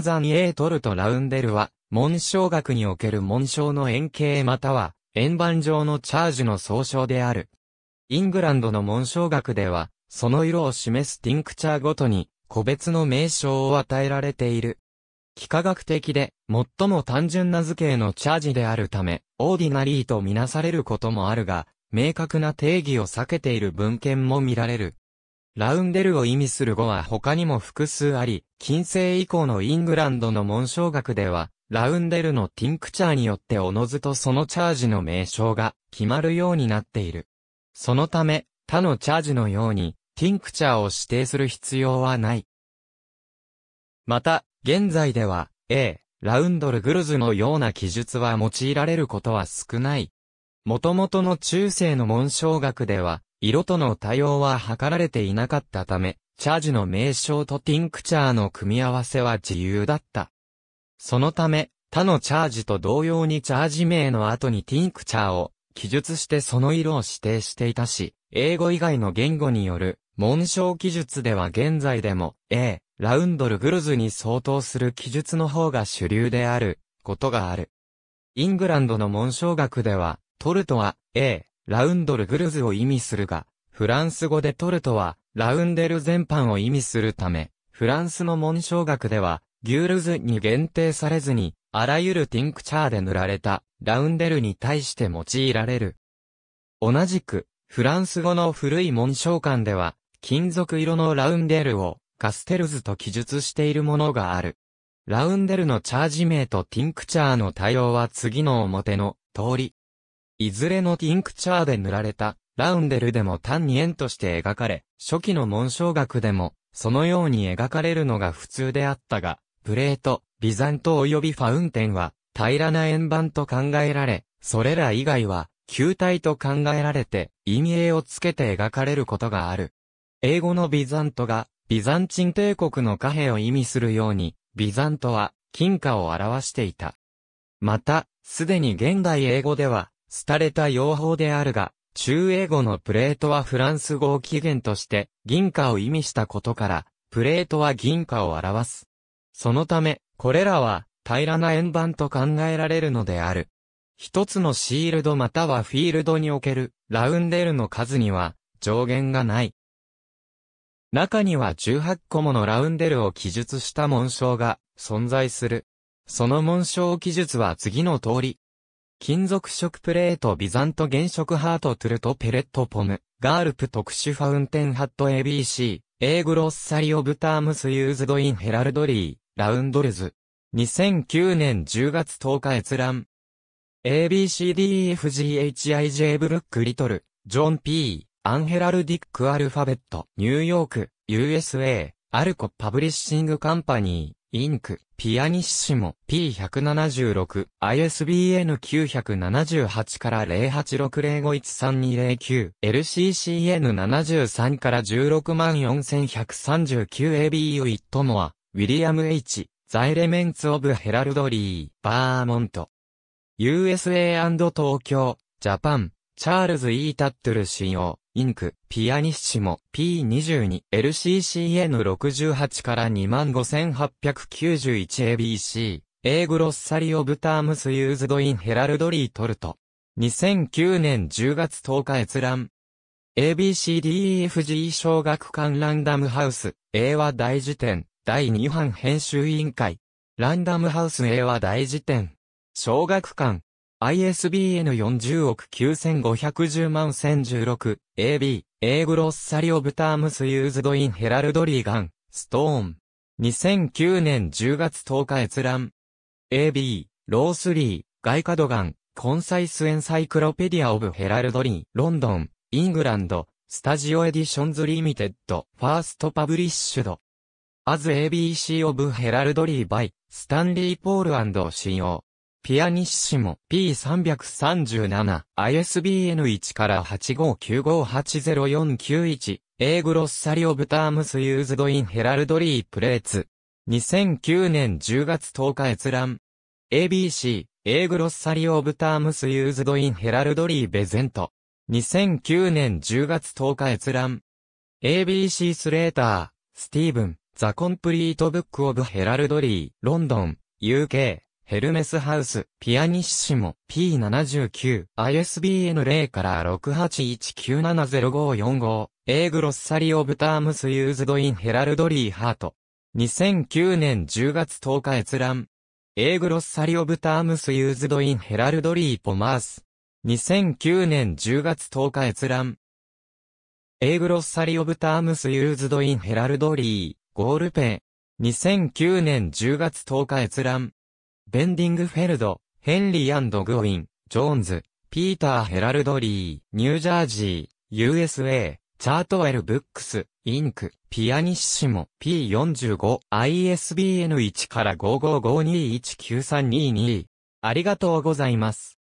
ザニエートルとラウンデルは、紋章学における紋章の円形または、円盤状のチャージの総称である。イングランドの紋章学では、その色を示すティンクチャーごとに、個別の名称を与えられている。幾何学的で、最も単純な図形のチャージであるため、オーディナリーとみなされることもあるが、明確な定義を避けている文献も見られる。ラウンデルを意味する語は他にも複数あり、近世以降のイングランドの紋章学では、ラウンデルのティンクチャーによっておのずとそのチャージの名称が決まるようになっている。そのため、他のチャージのように、ティンクチャーを指定する必要はない。また、現在では、A、ラウンドルグルズのような記述は用いられることは少ない。もともとの中世の紋章学では、色との対応は図られていなかったため、チャージの名称とティンクチャーの組み合わせは自由だった。そのため、他のチャージと同様にチャージ名の後にティンクチャーを記述してその色を指定していたし、英語以外の言語による紋章記述では現在でも A、ラウンドルグルズに相当する記述の方が主流であることがある。イングランドの紋章学では、トルトは A、ラウンドルグルズを意味するが、フランス語でトルトは、ラウンデル全般を意味するため、フランスの紋章学では、ギュールズに限定されずに、あらゆるティンクチャーで塗られた、ラウンデルに対して用いられる。同じく、フランス語の古い紋章館では、金属色のラウンデルを、カステルズと記述しているものがある。ラウンデルのチャージ名とティンクチャーの対応は次の表の通り、いずれのティンクチャーで塗られた、ラウンデルでも単に円として描かれ、初期の紋章学でも、そのように描かれるのが普通であったが、プレート、ビザント及びファウンテンは、平らな円盤と考えられ、それら以外は、球体と考えられて、意味。影をつけて描かれることがある。英語のビザントが、ビザンチン帝国の貨幣を意味するように、ビザントは、金貨を表していた。また、すでに現代英語では、廃れた用法であるが、中英語のプレートはフランス語を起源として銀貨を意味したことから、プレートは銀貨を表す。そのため、これらは平らな円盤と考えられるのである。一つのシールドまたはフィールドにおけるラウンデルの数には上限がない。中には18個ものラウンデルを記述した紋章が存在する。その紋章記述は次の通り、金属色プレートビザント原色ハートトゥルトペレットポム、ガールプ特殊ファウンテンハット ABC、A グロッサリオブタームスユーズドインヘラルドリー、ラウンドルズ。2009年10月10日閲覧。ABCDEFGHIJ ブルックリトル、ジョン P、アンヘラルディックアルファベット、ニューヨーク、USA、アルコパブリッシングカンパニー。インク、ピアニッシモ、P176、ISBN 978から0860513209、LCCN 73から164,139 a b ユイットモア、ウィリアム H、ザエレメンツ・オブ・ヘラルドリー、バーモント。USA& 東京、ジャパン。チャールズ・ E・ タットル使用、インク、ピアニッシモ、P22、LCCN68 から25891 ABC、A グロッサリオブタームスユーズドインヘラルドリートルト。2009年10月10日閲覧。ABCDEFG 小学館ランダムハウス、A は大辞典、第2版編集委員会。ランダムハウス A は大辞典。小学館、ISBN 40億9510万1016 AB A グロッサリオブタームスユーズドインヘラルドリーガンストーン2009年10月10日閲覧 AB ロースリー外カドガンコンサイスエンサイクロペディアオブヘラルドリーロンドンイングランドスタジオエディションズリミテッドファーストパブリッシュド As ABC オブヘラルドリーバイスタンリーポール y p a u ピアニッシモ P337、ISBN1 から8 5 9 5 8 0 4 9 1 A グロッサリオブタームスユーズドインヘラルドリープレーツ。2009年10月10日閲覧。ABC、A グロッサリオブタームスユーズドインヘラルドリーベゼント。2009年10月10日閲覧。ABC スレーター、スティーブン、ザ・コンプリート・ブック・オブ・ヘラルドリー、ロンドン、UK。ヘルメスハウス、ピアニッシモ、P79、ISBN0 から6 8 1 9 7 0 5 4 5 A グロッサリオブタームスユーズドインヘラルドリーハート。2009年10月10日閲覧。A グロッサリオブタームスユーズドインヘラルドリーポマース。2009年10月10日閲覧。A グロッサリオブタームスユーズドインヘラルドリー、ゴールペン。2009年10月10日閲覧。ベンディングフェルド、ヘンリーグウィン、ジョーンズ、ピーター・ヘラルド・リー、ニュージャージー、USA、チャートウェル・ブックス、インク、ピアニッシモ、P45、ISBN1 から555219322。ありがとうございます。